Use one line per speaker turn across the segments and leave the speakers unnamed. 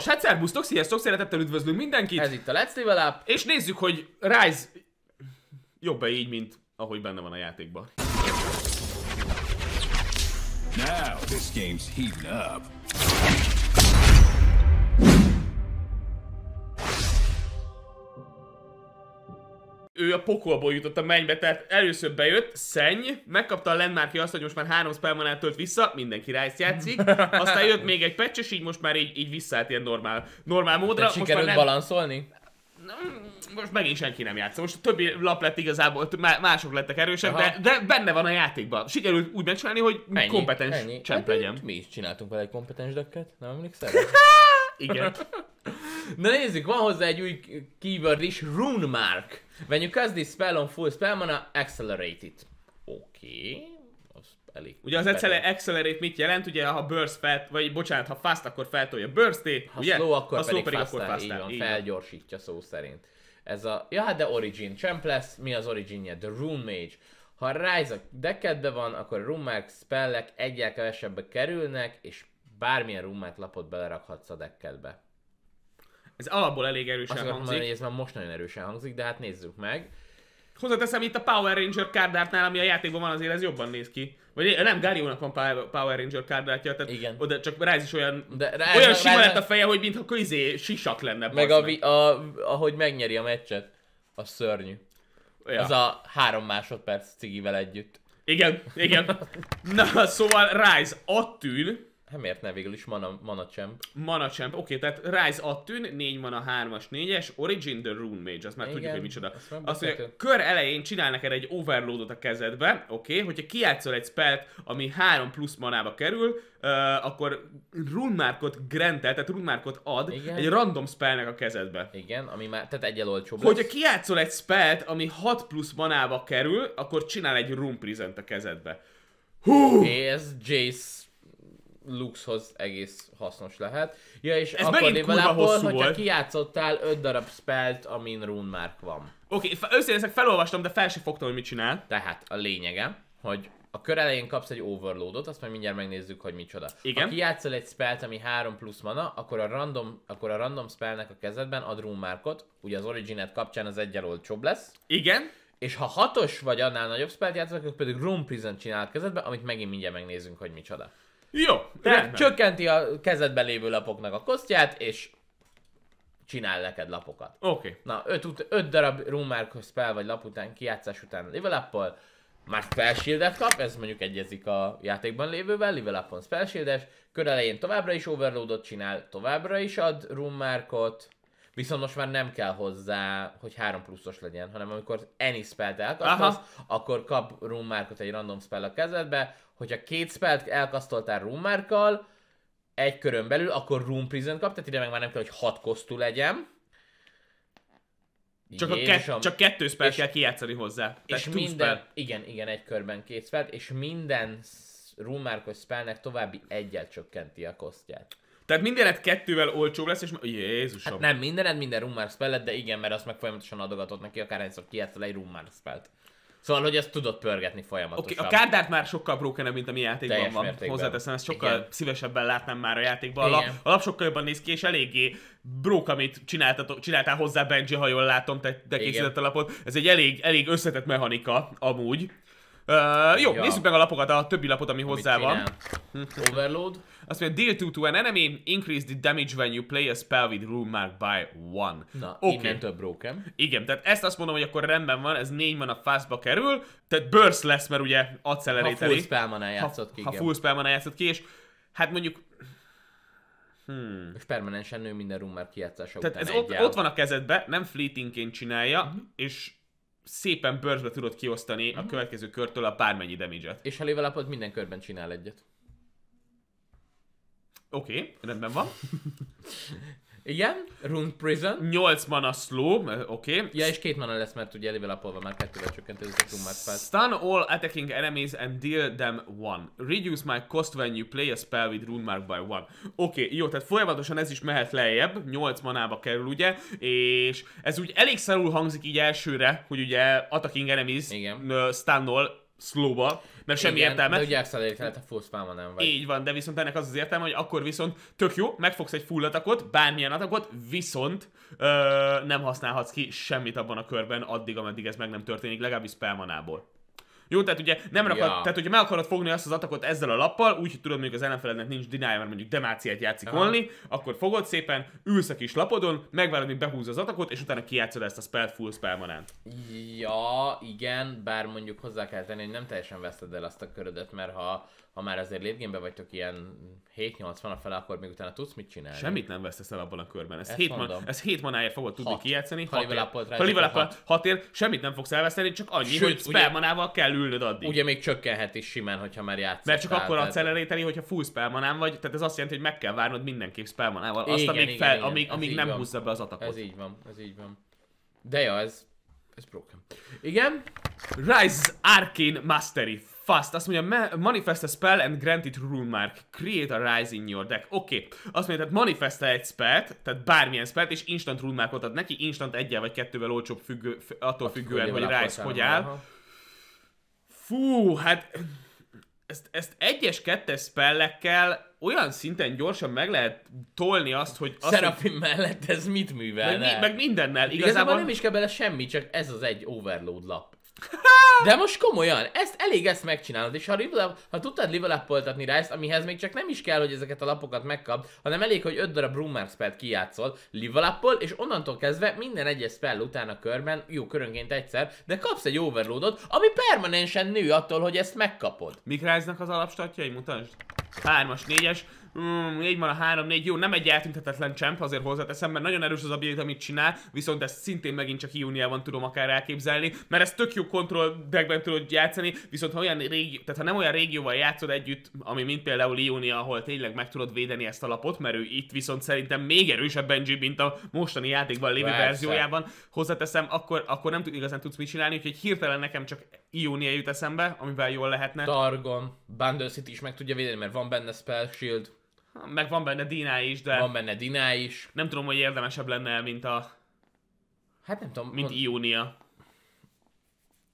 Nos, hát szervusztok, sziasztok, szeretettel üdvözlünk mindenkit. Ez itt a Let's Level Up. És nézzük, hogy Rise jobb-e így, mint ahogy benne van a játékban.
Now this game's heating up.
ő a pokolból jutott a mennybe, tehát először bejött, szenny, megkapta a landmark azt, hogy most már három spellmanát tölt vissza, mindenki rá játszik, aztán jött még egy patch, és így most már így, így visszaállt ilyen normál, normál módra. Tehát sikerült nem... balanszolni? most megint senki nem játszott. Most a többi lap lett igazából, mások lettek erősek, de, de, benne van a játékban. Sikerült úgy megcsinálni,
hogy ennyi, kompetens ennyi. csemp hát legyen. Mi is csináltunk vele egy kompetens dökket, nem emlékszel? Igen. Na nézzük, van hozzá egy új keyword is, Rune Mark. When you cast this spell on full spell mana, accelerate it. Oké, okay. az elég.
Ugye az egyszerre accelerate mit jelent? Ugye ha burst fel, vagy bocsánat, ha fast, akkor feltolja burst ha ugye? Slow, akkor ha pedig, pedig, fast akkor fast így van, így
felgyorsítja szó szerint. Ez a, ja hát de origin, champ lesz, mi az originje? The Rune Mage. Ha Rise a deckedbe van, akkor a Rune Mark spellek egyel kevesebbe kerülnek, és bármilyen rummát lapot belerakhatsz a dekkedbe. Ez alapból elég erősen Azt hangzik. Mondani, hogy ez már most nagyon erősen hangzik, de hát nézzük
meg. Hozzáteszem itt a Power Ranger kárdártnál, ami a játékban van, azért ez jobban néz ki. Vagy nem, Gáriónak van Power Ranger kárdártja, tehát Igen. oda csak Ráz is olyan, De rá, olyan rá, sima rá, lett a feje,
hogy mintha közé sisak lenne. Meg a, a, ahogy megnyeri a meccset, a szörnyű. Ja. Az a három másodperc cigivel együtt. Igen, igen. Na, szóval Rise, ott ül, Hát miért ne végül is mana, mana champ?
Mana champ, oké, okay, tehát Rise Attune, 4 mana 3-as, 4-es, Origin the Rune Mage, azt már Igen, tudjuk, hogy micsoda. Azt, azt mondja, kör elején csinál neked egy overloadot a kezedbe, oké, okay, hogyha kiátszol egy spellt, ami 3 plusz manába kerül, uh, akkor markot grantel, tehát rune markot ad Igen. egy random spellnek a kezedbe. Igen, ami már, tehát egyel olcsóbb Hogyha lesz. kiátszol egy spellt, ami 6 plusz manába kerül, akkor csinál egy rune present a kezedbe. Hú!
Ez Jace Luxhoz egész hasznos lehet. Ja, és Ez akkor legalábbból, hogyha volt. kijátszottál 5 darab spelt, amin rune mark van. Oké, okay, ezek felolvastam, de fel sem fogtam, hogy mit csinál. Tehát a lényege, hogy a kör elején kapsz egy overloadot, azt majd mindjárt megnézzük, hogy micsoda. Igen. Ha kijátszol egy spelt, ami 3 plusz mana, akkor a random, akkor a random spellnek a kezedben ad markot, ugye az originet kapcsán az egyenlő csobb lesz. Igen. És ha hatos vagy annál nagyobb spelt játszol, akkor pedig Room Prison csinál kezedbe, amit megint mindjárt megnézzünk, hogy micsoda. Jó, Tehát csökkenti a kezedben lévő lapoknak a kosztját, és csinál neked lapokat. Oké. Okay. Na, 5, öt darab Roommark spell vagy lap után, kiátszás után level up már spell kap, ez mondjuk egyezik a játékban lévővel, level up-on spell shield-es, kör elején továbbra is overloadot csinál, továbbra is ad Roommarkot, Viszont most már nem kell hozzá, hogy 3 pluszos legyen, hanem amikor any spellt elkasztolsz, Aha. akkor kap rummárkot egy random spell a kezedbe, hogyha két spellt elkasztoltál rummárkkal, egy körön belül, akkor Room Prison kap, tehát ide meg már nem kell, hogy 6 kosztú legyen. Csak, Jézusom. a ke- csak
kettő spelt kell kijátszani hozzá. És minden, spell.
igen, igen, egy körben két spelt, és minden rummárkos spellnek további egyet csökkenti a kosztját. Tehát mindened kettővel olcsóbb lesz, és Jézusom. Hát nem mindened, minden Rummar spellet, de igen, mert azt meg folyamatosan adogatott neki, akár egyszer kiátszol egy Rummar spellt. Szóval, hogy ezt tudod pörgetni folyamatosan. Okay, a kárdát már sokkal brokenebb, mint
a mi játékban Teljes van. Mértékben. Hozzáteszem, ezt sokkal Igen. szívesebben látnám már a játékban. Igen. A lap, a lap sokkal jobban néz ki, és eléggé brók, amit csináltál hozzá Benji, ha jól látom, te, te készített a lapot. Ez egy elég, elég összetett mechanika, amúgy. Uh, jó, ja. nézzük meg a lapokat, a többi lapot, ami hozzá Mit van. Overload. Azt mondja, deal 2 to an enemy, increase the damage when you play a spell with rune mark by one. Na, okay. innen több broken. Igen, tehát ezt azt mondom, hogy akkor rendben van, ez négy a fastba kerül, tehát burst lesz, mert ugye accelerate Ha full spell mana játszott ki, Ha, ha full
spell mana játszott ki, és hát mondjuk Hmm. És permanensen nő minden mark kijátszása Tehát után ez ott, ott
van a kezedbe, nem fleetingként csinálja, uh-huh. és szépen bőrzbe tudod kiosztani uh-huh. a mhm. következő körtől a bármennyi damage-et. És ha level minden körben
csinál egyet. Oké, okay, rendben van. Igen, Rune Prison. 8 mana slow, oké. Okay. Ja, és két mana lesz, mert ugye
elivel apolva már kettővel csökkent ez a Rune Magpad. Stun all attacking enemies and deal them one. Reduce my cost when you play a spell with Rune Mark by one. Oké, okay, jó, tehát folyamatosan ez is mehet lejjebb, 8 manába kerül ugye, és ez úgy elég szarul hangzik így elsőre, hogy ugye attacking enemies Igen. stun all slowba, mert semmi Igen, értelme. De ugye accelerate a
full spam nem vagy. Így
van, de viszont ennek az az értelme, hogy akkor viszont tök jó, megfogsz egy full atakot, bármilyen atakot, viszont ö, nem használhatsz ki semmit abban a körben addig, ameddig ez meg nem történik, legalábbis spelmanából. Jó, tehát ugye nem rakod, ja. tehát hogyha meg akarod fogni azt az atakot ezzel a lappal, úgy, hogy tudod, mondjuk az ellenfelednek nincs dinája, mert mondjuk demáciát játszik volni, only, akkor fogod szépen, ülsz a kis lapodon, megvárod, míg behúz az atakot, és utána kijátszod ezt a spell full spellmanát.
Ja, igen, bár mondjuk hozzá kell tenni, hogy nem teljesen veszted el azt a körödet, mert ha ha már azért létgémbe vagytok ilyen 7-8 van a fele, akkor még utána tudsz mit csinálni. Semmit nem vesztesz el abban a körben. Ez, 7 hét, man, ez hét manáért fogod tudni hat. kijátszani. Halivel hat.
hat ér, semmit nem fogsz elveszteni, csak annyi, Sőt, hogy spellmanával kell ülnöd addig. Ugye még csökkenhet is simán, hogyha már játszol. Mert csak akkor adsz elelételi, hogyha full spellmanám vagy, tehát ez azt jelenti, hogy meg kell várnod mindenképp spellmanával. azt, igen, amíg, igen, fel, igen. amíg, amíg nem van. húzza be az atakot. Ez
így van, ez így van. De ja, ez, ez broken.
Igen? Rise Arcane Mastery Fast. Azt mondja, manifest a spell and grant it rune mark. Create a rise in your deck. Oké. Okay. Azt mondja, tehát manifest egy spellt, tehát bármilyen spellt, és instant rune markot ad neki, instant egyel vagy kettővel olcsóbb függő, attól hát, függően, hogy rise hogy áll. Fú, hát ezt, ezt egyes, kettes spellekkel olyan szinten gyorsan meg lehet tolni azt, hogy... Azt, Serafin hogy... mellett ez mit művel? Meg, mi, meg mindennel. Igazából... Igazából nem is
kell bele semmi, csak ez az egy overload lap. De most komolyan, ezt elég ezt megcsinálod, és ha, level, ha tudtad level rá ezt, amihez még csak nem is kell, hogy ezeket a lapokat megkap, hanem elég, hogy 5 darab Brummer spell kijátszol, level és onnantól kezdve minden egyes spell után a körben, jó körönként egyszer, de kapsz egy overloadot, ami permanensen nő attól, hogy ezt megkapod. Mik az
alapstatjai, mutasd? 3-as, 4-es, mm, így van a 3-4, jó, nem egy eltüntetetlen csemp, azért hozzáteszem, mert nagyon erős az abilit, amit csinál, viszont ezt szintén megint csak júniában tudom akár elképzelni, mert ezt tök jó kontroll deckben tudod játszani, viszont ha, olyan régi, tehát ha nem olyan régióval játszod együtt, ami mint például Iónia, ahol tényleg meg tudod védeni ezt a lapot, mert ő itt viszont szerintem még erősebb Benji, mint a mostani játékban lévő Persze. verziójában, hozzáteszem, akkor, akkor nem tud, igazán tudsz mit csinálni, úgyhogy hirtelen nekem csak Iónia jut eszembe, amivel jól lehetne. Targon, Bundle City is meg tudja védeni, mert van benne Spell Shield, meg van benne Diná is, de... Van benne Diná is.
Nem tudom, hogy érdemesebb lenne, mint a... Hát nem tudom. Mint mond... Iónia.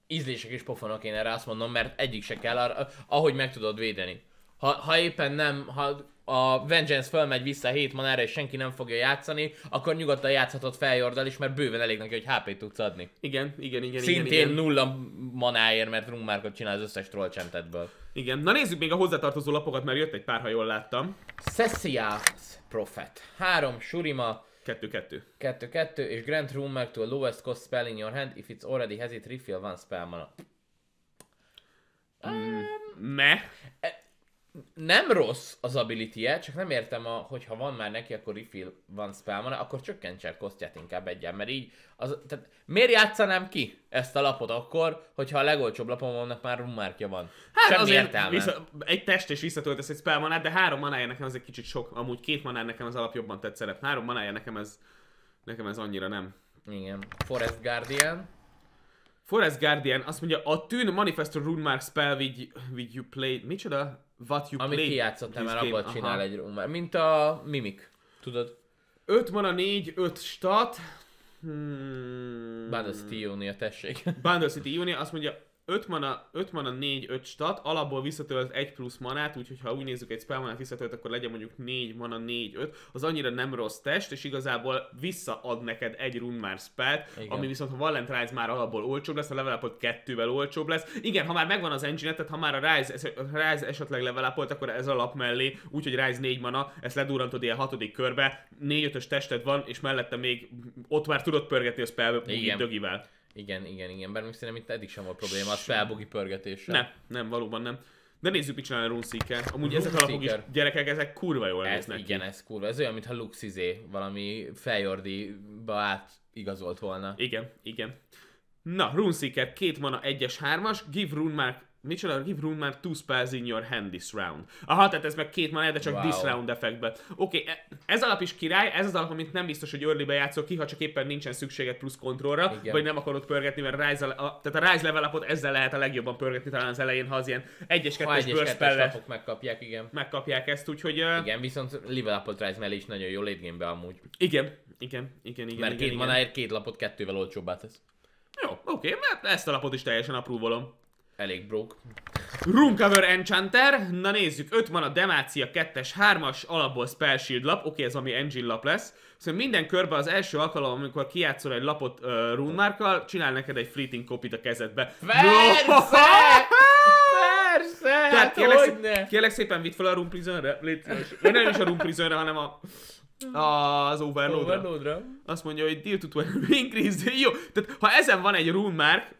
Ízlések és pofonok én erre azt mondom, mert egyik se kell, ahogy meg tudod védeni. Ha, ha éppen nem, ha a Vengeance fölmegy vissza 7 manára, és senki nem fogja játszani, akkor nyugodtan játszhatod Feljordal is, mert bőven elég neki, hogy HP tudsz adni. Igen, igen, igen. Szintén igen, igen. nulla manáért, mert Runmarkot csinál az összes trollcsentetből. Igen, na nézzük még a hozzátartozó lapokat, mert jött egy pár, ha jól láttam. Sessiaz Prophet. Három Surima, Kettő Kettő, Kettő Kettő és Grant Roomberg to a lowest cost spell in your hand if it's already has it refill one spell mana. Mm, um, nem rossz az ability -e, csak nem értem, a, hogyha van már neki, akkor refill van mana, akkor csökkentse a kosztját inkább egyen, mert így, az, tehát miért játszanám ki ezt a lapot akkor, hogyha a legolcsóbb lapon vannak már rummárkja van? Hát Semmi azért értelme. Vissza, egy
test és visszatöltesz egy spellmanát, de három manája nekem az egy kicsit sok, amúgy két manája nekem az alap jobban tetszett, három manája nekem ez, nekem ez annyira nem. Igen, Forest Guardian. Forest Guardian azt mondja, a tűn manifesto rune mark spell with, with you play, Micsoda?
What you Amit play Amit kijátszottam mert abból csinál Aha. egy rune mark. Mint a mimik. Tudod? 5 mana 4, 5 stat. Hmm. Bundle City Unia, tessék.
Bundle City Unia azt mondja, 5 mana, 5 mana 4, 5 stat, alapból visszatölt 1 plusz manát, úgyhogy ha úgy nézzük egy spell manát visszatölt, akkor legyen mondjuk 4 mana 4, 5, az annyira nem rossz test, és igazából visszaad neked egy run már spellt, Igen. ami viszont ha Valent Rise már alapból olcsóbb lesz, a level upod kettővel olcsóbb lesz. Igen, ha már megvan az engine tehát ha már a Rise, Rise esetleg level upolt, akkor ez alap mellé, úgyhogy Rise 4 mana, ezt ledurrantod ilyen 6. körbe, 4-5-ös tested van, és mellette még ott már tudod pörgetni a spell dögivel.
Igen, igen, igen. Bár még szerintem itt eddig sem volt probléma a spellbugi pörgetéssel. Nem, nem, valóban nem. De nézzük, mit csinál a Runseeker. Amúgy Rune ezek a lapok is, gyerekek, ezek kurva jól ez, néznek Igen, ki. ez kurva. Ez olyan, mintha Luxizé valami feljordiba ba átigazolt volna. Igen, igen. Na,
Runseeker, két mana, egyes, hármas, give Rune Mark Micsoda, give room már two spells in your hand this round. Aha, tehát ez meg két maná, de csak wow. this round effektbe. Oké, okay, e, ez alap is király, ez az alap, amit nem biztos, hogy early játszol ki, ha csak éppen nincsen szükséged plusz kontrollra, Igen. vagy nem akarod pörgetni, mert rise a, a, tehát a rise level upot ezzel lehet a legjobban pörgetni talán az elején, ha az ilyen 1-es 2-es
megkapják, igen. Megkapják ezt, úgyhogy... Uh... Igen, viszont level upot rise mellé is nagyon jó late game amúgy. Igen, igen, igen, igen. Mert igen, két igen. manáért két lapot kettővel olcsóbbá tesz. Jó, oké,
okay, mert ezt a lapot is teljesen aprúvolom elég brók. Runcover Enchanter, na nézzük, 5 mana, Demácia, 2-es, 3-as, alapból Spell Shield lap, oké okay, ez ami Engine lap lesz. Szóval minden körben az első alkalom, amikor kijátszol egy lapot uh, runmarkkal, csinál neked egy fleeting copy a kezedbe. Persze!
Persze! Tehát hát kérlek, szépen,
kérlek szépen vidd fel a Rune Prisonre, Vagy nem is a Rune Prisonre, hanem a... Az
Overlordra. Overlordra. Azt mondja, hogy deal to increase. Jó, tehát ha ezen van egy rune mark,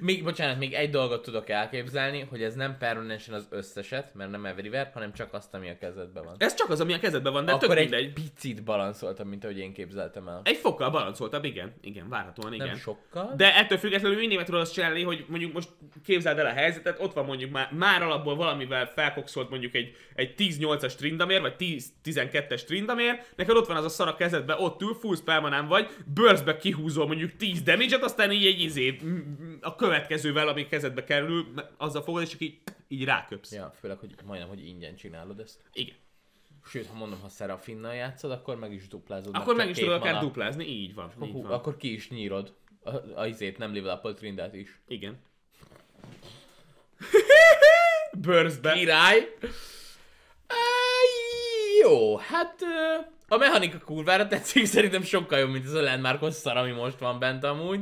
még, bocsánat, még egy dolgot tudok elképzelni, hogy ez nem permanensen az összeset, mert nem everywhere, hanem csak azt, ami a kezedben van. Ez csak
az, ami a kezedben
van, de Akkor tök egy picit balanszoltam, mint ahogy én képzeltem el. Egy fokkal balanszoltam, igen. Igen, várhatóan igen. Nem sokkal. De
ettől függetlenül mindig meg tudod azt csinálni, hogy mondjuk most képzeld el a helyzetet, ott van mondjuk már, már alapból valamivel felkokszolt mondjuk egy, egy 10-8-as trindamér, vagy 10-12-es trindamér, neked ott van az a szar a kezedben, ott ül, full spellmanán vagy, bőrzbe kihúzol mondjuk 10 damage aztán így egy
izé a következővel, ami kezedbe kerül, azzal fogod, és csak így, így ráköpsz. Ja, főleg, hogy majdnem, hogy ingyen csinálod ezt. Igen. Sőt, ha mondom, ha Serafinnal játszod, akkor meg is duplázod. Akkor meg is tudod akár duplázni, így van. Akkor, így van. akkor ki is nyírod. A, a izét, nem level up trindát is. Igen. Börzbe. Király. E, jó, hát a mechanika kurvára tetszik, szerintem sokkal jobb, mint ez a landmarkos szar, ami most van bent amúgy.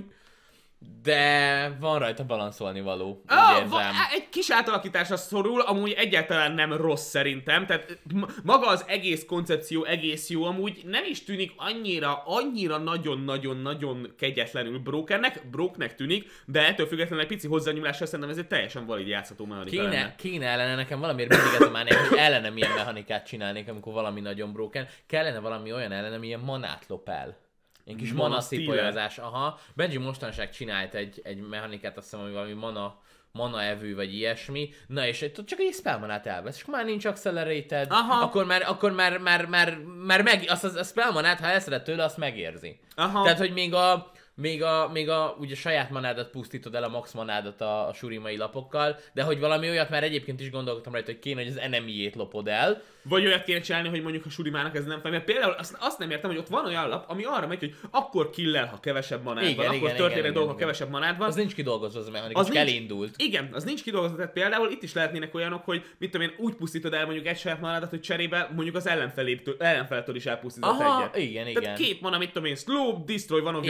De van rajta balanszolni való, ah, úgy érzem. Va egy kis átalakításra szorul, amúgy
egyáltalán nem rossz szerintem, tehát maga az egész koncepció egész jó, amúgy nem is tűnik annyira, annyira nagyon-nagyon-nagyon kegyetlenül Brokernek, Broknek
tűnik, de ettől függetlenül egy pici hozzányúlásra szerintem ez egy teljesen valid játszható mechanika kéne, Kéne ellene nekem valamiért mindig ez a mánia, hogy ellenem ilyen mechanikát csinálnék, amikor valami nagyon Broken. Kellene valami olyan ellenem, ilyen manát lop el. Egy kis mana, mana aha. Benji mostanság csinált egy, egy mechanikát, azt hiszem, hogy valami mana, mana evő, vagy ilyesmi. Na és csak egy spellmanát elvesz, és már nincs accelerated, aha. akkor már, akkor már, már, már, már meg, azt, a spellmanát, ha elszedett tőle, azt megérzi. Aha. Tehát, hogy még a, még a, még a, ugye saját manádat pusztítod el, a max manádat a, a surimai lapokkal, de hogy valami olyat már egyébként is gondoltam rajta, hogy kéne, hogy az enemiét lopod el. Vagy olyat kéne csinálni, hogy mondjuk a surimának ez nem fel. Mert például azt,
azt nem értem, hogy ott van olyan lap, ami arra megy, hogy akkor killel, ha kevesebb manád igen, van, igen, akkor történnek dolgok, ha kevesebb manád van. Az nincs kidolgozva az a az nincs, elindult. Igen, az nincs kidolgozva, tehát például itt is lehetnének olyanok, hogy mit tudom én, úgy pusztítod el mondjuk egy saját manádat, hogy cserébe mondjuk az ellenfelétől, ellenfeltől is elpusztítod Aha, egyet. igen, igen. Tehát két van, amit tudom én, slow, destroy, van, of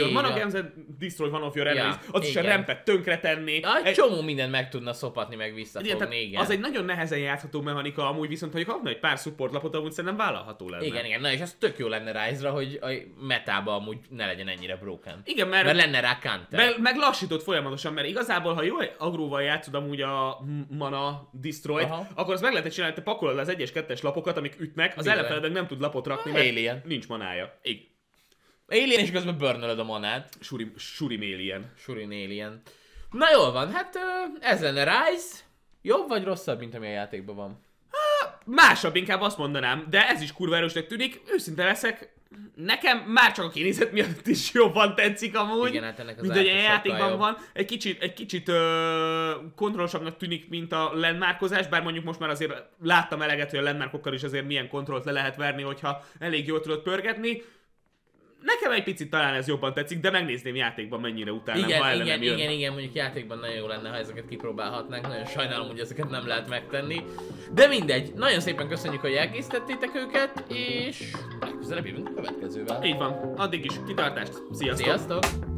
nem destroy one of your enemies, ja, az igen. is a rempet tönkretenni. Na, egy, egy csomó mindent meg tudna szopatni, meg visszafogni, igen, igen. Az egy nagyon nehezen
játható mechanika, amúgy viszont, hogy kapna egy pár support lapot, amúgy szerintem vállalható lenne. Igen, igen, na és az tök jó lenne rise hogy a metába amúgy ne legyen ennyire broken. Igen, mert, mert lenne rá counter. Mert, meg
lassított folyamatosan, mert igazából, ha jó agróval játszod amúgy a mana destroy akkor az meg lehet csinálni, te pakolod az egyes kettes lapokat, amik ütnek, az ellenfelednek nem tud lapot rakni, ah, mert nincs
manája. Igen. Alien és közben burnölöd a manát. Suri, suri Alien. Suri Alien. Na jól van, hát ez lenne Rise. Jobb vagy rosszabb, mint ami a játékban van? Másabb inkább azt mondanám, de ez is kurva erősnek tűnik. Őszinte leszek,
nekem már csak a kinézet miatt is jobban tetszik amúgy. Igen, hát ennek az mint hogy a játékban van. Egy kicsit, egy kicsit ö, kontrollosabbnak tűnik, mint a lenmárkozás, bár mondjuk most már azért láttam eleget, hogy a lenmárkokkal is azért milyen kontrollt le lehet verni, hogyha elég jól tudod pörgetni. Nekem egy picit talán ez jobban tetszik, de megnézném játékban mennyire utána, igen, ha igen, jön. Igen,
igen, mondjuk játékban nagyon jó lenne, ha ezeket kipróbálhatnánk. Nagyon sajnálom, hogy ezeket nem lehet megtenni. De mindegy, nagyon szépen köszönjük, hogy elkészítettétek őket, és legközelebb jövünk a következővel. Így van, addig is kitartást, sziasztok! sziasztok.